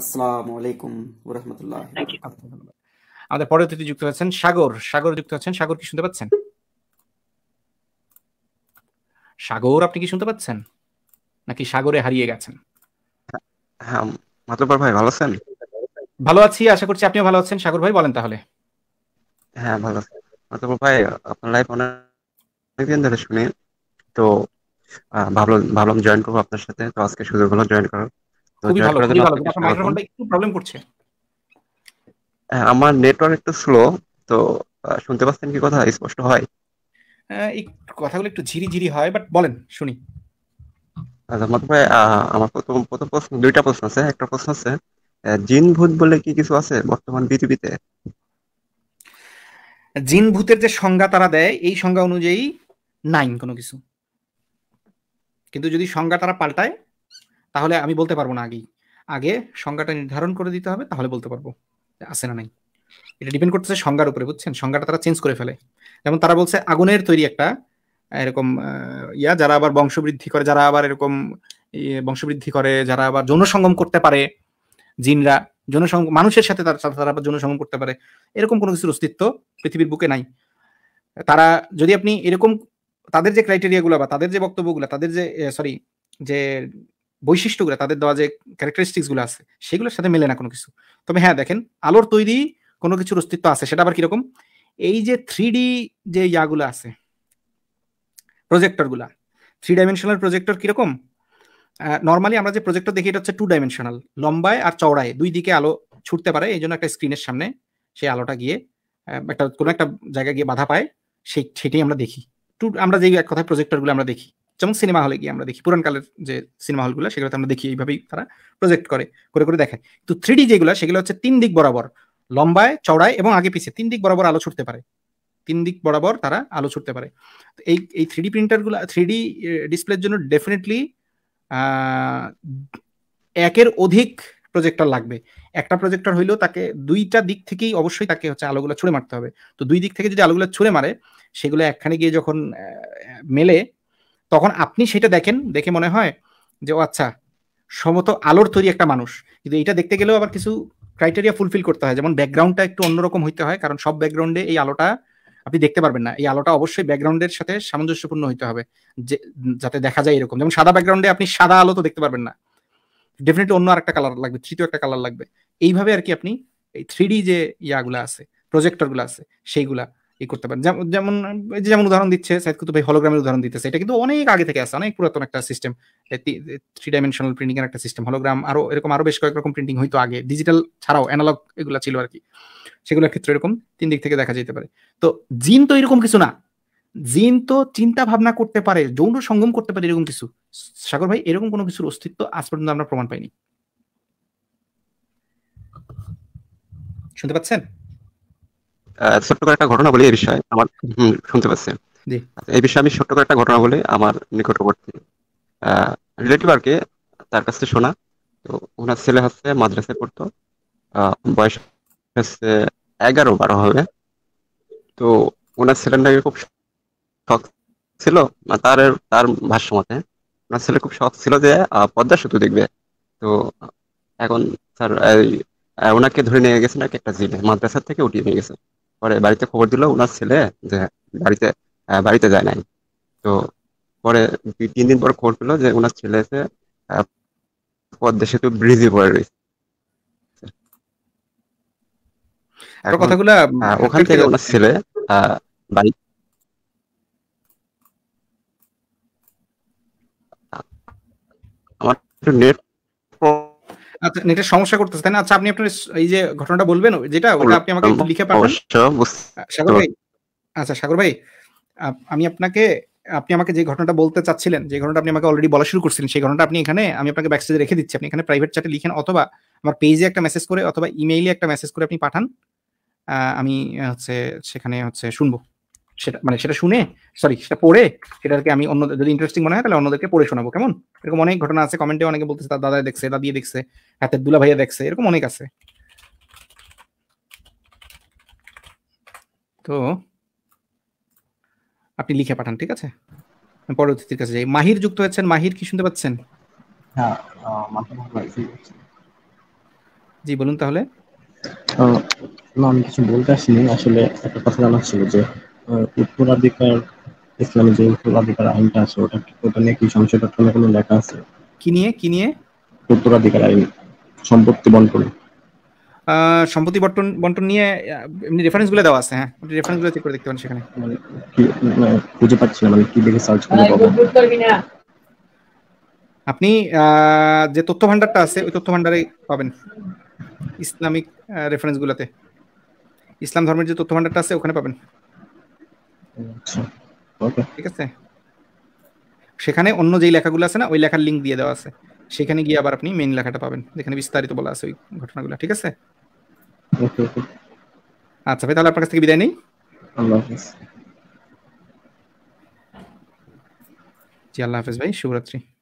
আসসালামু আলাইকুম রহমতুল্লাহ আমাদের পরে অতিথি যুক্ত আছেন সাগর সাগর যুক্ত আছেন সাগর কি শুনতে পাচ্ছেন সাগর আপনি কি শুনতে পাচ্ছেন নাকি সাগরে হারিয়ে গেছেন হ্যাঁ মাতলপার ভাই ভালো আছেন ভালো আছি আশা করছি আপনিও ভালো আছেন সাগর ভাই বলেন তাহলে হ্যাঁ ভালো আছি মাতলপার ভাই আপনার লাইভ অনেকদিন ধরে শুনি তো ভাবলাম ভাবলাম জয়েন করবো আপনার সাথে তো আজকে সুযোগ হলো জয়েন করার খুবই ভালো খুবই ভালো তোমার মাইক্রোফোনটা একটু প্রবলেম করছে হ্যাঁ, আমার নেটওয়ার্ক একটু স্লো তো শুনতে পাচ্ছেন কি কথা স্পষ্ট হয় হ্যাঁ, কথাগুলো একটু ঝিরি ঝিরি হয় বাট বলেন শুনি আচ্ছা আমার প্রথম প্রথম প্রশ্ন দুইটা প্রশ্ন আছে একটা প্রশ্ন আছে জিন ভূত বলে কি কিছু আছে বর্তমান পৃথিবীতে জিন ভূতের যে সংজ্ঞা তারা দেয় এই সংজ্ঞা অনুযায়ী নাই কোনো কিছু কিন্তু যদি সংজ্ঞা তারা পাল্টায় তাহলে আমি বলতে পারবো না আগেই আগে সংজ্ঞাটা নির্ধারণ করে দিতে হবে তাহলে বলতে পারবো আছে না নাই এটা ডিপেন্ড করতেছে সংজ্ঞার উপরে বুঝছেন সংজ্ঞাটা তারা চেঞ্জ করে ফেলে যেমন তারা বলছে আগুনের তৈরি একটা এরকম ইয়া যারা আবার বংশবৃদ্ধি করে যারা আবার এরকম বংশবৃদ্ধি করে যারা আবার যৌনসঙ্গম করতে পারে জিনরা যৌনসঙ্গম মানুষের সাথে তার তারা আবার সঙ্গম করতে পারে এরকম কোনো কিছুর অস্তিত্ব পৃথিবীর বুকে নাই তারা যদি আপনি এরকম তাদের যে ক্রাইটেরিয়াগুলো বা তাদের যে বক্তব্যগুলো তাদের যে সরি যে বৈশিষ্ট্যগুলো তাদের দেওয়া যে ক্যারেক্টারিস্টিক্সগুলো আছে সেগুলোর সাথে মেলে না কোনো কিছু তবে হ্যাঁ দেখেন আলোর তৈরি কোনো কিছুর অস্তিত্ব আছে সেটা আবার কিরকম এই যে থ্রি যে ইয়াগুলো আছে প্রজেক্টরগুলা থ্রি ডাইমেনশনাল প্রজেক্টর কিরকম নর্মালি আমরা যে প্রজেক্টর দেখি এটা হচ্ছে টু ডাইমেনশনাল লম্বায় আর চওড়ায় দুই দিকে আলো ছুটতে পারে এই জন্য একটা স্ক্রিনের সামনে সেই আলোটা গিয়ে একটা কোনো একটা জায়গায় গিয়ে বাধা পায় সেই সেটাই আমরা দেখি টু আমরা যেই এক কথায় প্রজেক্টরগুলো আমরা দেখি যেমন সিনেমা হলে গিয়ে আমরা দেখি পুরানকালের যে সিনেমা হলগুলো সেগুলোতে আমরা দেখি এইভাবেই তারা প্রজেক্ট করে করে করে দেখায় কিন্তু থ্রি যেগুলো সেগুলো হচ্ছে তিন দিক বরাবর লম্বায় চড়ায় এবং আগে পিছিয়ে তিন দিক বরাবর আলো ছুটতে পারে তিন দিক বরাবর তারা আলো ছুটতে পারে তো এই এই ডি প্রিন্টারগুলো থ্রি ডি ডিসপ্লের জন্য ডেফিনেটলি একের অধিক প্রজেক্টর লাগবে একটা প্রজেক্টর হইলেও তাকে দুইটা দিক থেকেই অবশ্যই তাকে হচ্ছে আলোগুলো ছুঁড়ে মারতে হবে তো দুই দিক থেকে যদি আলোগুলো ছুঁড়ে মারে সেগুলো একখানে গিয়ে যখন মেলে তখন আপনি সেটা দেখেন দেখে মনে হয় যে ও আচ্ছা সমত আলোর তৈরি একটা মানুষ কিন্তু এটা দেখতে গেলেও আবার কিছু ক্রাইটেরিয়া ফুলফিল করতে হয় যেমন ব্যাকগ্রাউন্ডটা একটু অন্যরকম হইতে হয় কারণ সব ব্যাকগ্রাউন্ডে এই আলোটা আপনি দেখতে পারবেন না এই আলোটা অবশ্যই ব্যাকগ্রাউন্ডের সাথে সামঞ্জস্যপূর্ণ হইতে হবে যে যাতে দেখা যায় এরকম যেমন সাদা ব্যাকগ্রাউন্ডে আপনি সাদা আলো তো দেখতে পারবেন না ডেফিনেটলি অন্য আর একটা কালার লাগবে তৃতীয় একটা কালার লাগবে এইভাবে আর কি আপনি এই থ্রি যে ইয়াগুলা আছে প্রজেক্টরগুলো আছে সেইগুলা ই করতে পারেন যেমন যেমন উদাহরণ দিচ্ছে সাইদ কুতুব ভাই হলোগ্রামের উদাহরণ দিতেছে এটা কিন্তু অনেক আগে থেকে আসে অনেক পুরাতন একটা সিস্টেম থ্রি ডাইমেনশনাল প্রিন্টিং এর একটা সিস্টেম হলোগ্রাম আরো এরকম আরো বেশ কয়েক রকম প্রিন্টিং হইতো আগে ডিজিটাল ছাড়াও অ্যানালগ এগুলো ছিল আর কি সেগুলোর ক্ষেত্রে এরকম তিন দিক থেকে দেখা যেতে পারে তো জিন তো এরকম কিছু না জিন তো চিন্তা ভাবনা করতে পারে যৌন সঙ্গম করতে পারে এরকম কিছু সাগর ভাই এরকম কোনো কিছুর অস্তিত্ব আজ পর্যন্ত আমরা প্রমাণ পাইনি শুনতে পাচ্ছেন ছোট্ট করে একটা ঘটনা বলি এই বিষয়ে আমার শুনতে পাচ্ছেন এই বিষয়ে আমি ছোট্ট করে একটা ঘটনা বলে আমার নিকটবর্তী রিলেটিভ আর কি তার কাছে শোনা তো ওনার ছেলে হচ্ছে মাদ্রাসায় পড়তো বয়স হচ্ছে এগারো বারো হবে তো ওনার ছেলের নাকি খুব শখ ছিল তার তার ভাষ্য মতে ওনার ছেলে খুব শখ ছিল যে পদ্মা সেতু দেখবে তো এখন স্যার ওনাকে ধরে নিয়ে গেছে নাকি একটা জিলে মাদ্রাসার থেকে উঠিয়ে নিয়ে গেছে পরে বাড়িতে খবর দিল ওনার ছেলে যে বাড়িতে বাড়িতে যায় নাই তো পরে দুই তিন দিন পর খবর পেলো যে ওনার ছেলে এসে পদ্মা সেতু ব্রিজে পড়ে রয়েছে ওখান থেকে ওনার ছেলে বাড়ি আমার একটু নেট আচ্ছা সমস্যা করতেছে তাই না আচ্ছা আপনি আপনার এই যে ঘটনাটা বলবেন যেটা ওটা আপনি আমাকে লিখে পাঠান আচ্ছা সাগর ভাই আমি আপনাকে আপনি আমাকে যে ঘটনাটা বলতে চাচ্ছিলেন যে ঘটনাটা আপনি আমাকে অলরেডি বলা শুরু করছিলেন সেই ঘটনাটা আপনি এখানে আমি আপনাকে ব্যাকস্টেজে রেখে দিচ্ছি আপনি এখানে প্রাইভেট চ্যাটে লিখেন অথবা আমার পেজে একটা মেসেজ করে অথবা ইমেইলে একটা মেসেজ করে আপনি পাঠান আমি হচ্ছে সেখানে হচ্ছে শুনবো সেটা মানে সেটা শুনে সরি সেটা পড়ে সেটাকে আমি অন্য যদি ইন্টারেস্টিং মনে হয় তাহলে অন্যদেরকে পড়ে শোনাবো কেমন এরকম অনেক ঘটনা আছে কমেন্টে অনেকে বলতেছে তার দাদা দেখছে দাদিয়ে দেখছে হাতের দুলা ভাইয়া দেখছে এরকম অনেক আছে তো আপনি লিখে পাঠান ঠিক আছে পরবর্তীর কাছে যাই মাহির যুক্ত হয়েছেন মাহির কি শুনতে পাচ্ছেন হ্যাঁ, জি বলুন তাহলে না আমি কিছু বলতে আসিনি আসলে একটা কথা ছিল যে উত্তরাধিকার ইসলামী যে উত্তরাধিকার আইনটা আছে ওটা ওটা নিয়ে কি সংশোধন কোনো লেখা আছে কি নিয়ে কি নিয়ে উত্তরাধিকার আইন সম্পত্তি বন্টন সম্পত্তি বন্টন বন্টন নিয়ে এমনি রেফারেন্স গুলো দেওয়া আছে হ্যাঁ রেফারেন্স গুলো চেক করে দেখতে পারেন সেখানে খুঁজে পাচ্ছি না মানে কি মানে দেখে সার্চ করে মানে পাবো আপনি যে তথ্য ভান্ডারটা আছে ওই তথ্য ভান্ডারে পাবেন ইসলামিক রেফারেন্স গুলোতে ইসলাম ধর্মের যে তথ্য ভান্ডারটা আছে ওখানে পাবেন আচ্ছা, ঠিক আছে সেখানে অন্য যেই লেখাগুলো আছে না ওই লেখার লিঙ্ক দিয়ে দেওয়া আছে সেখানে গিয়ে আবার আপনি মেইন লেখাটা পাবেন যেখানে বিস্তারিত বলা আছে ওই ঘটনাগুলো ঠিক আছে আচ্ছা ভাই তাহলে আপনার কাছ থেকে বিদায় নেই জি আল্লাহ হাফেজ ভাই শুভরাত্রি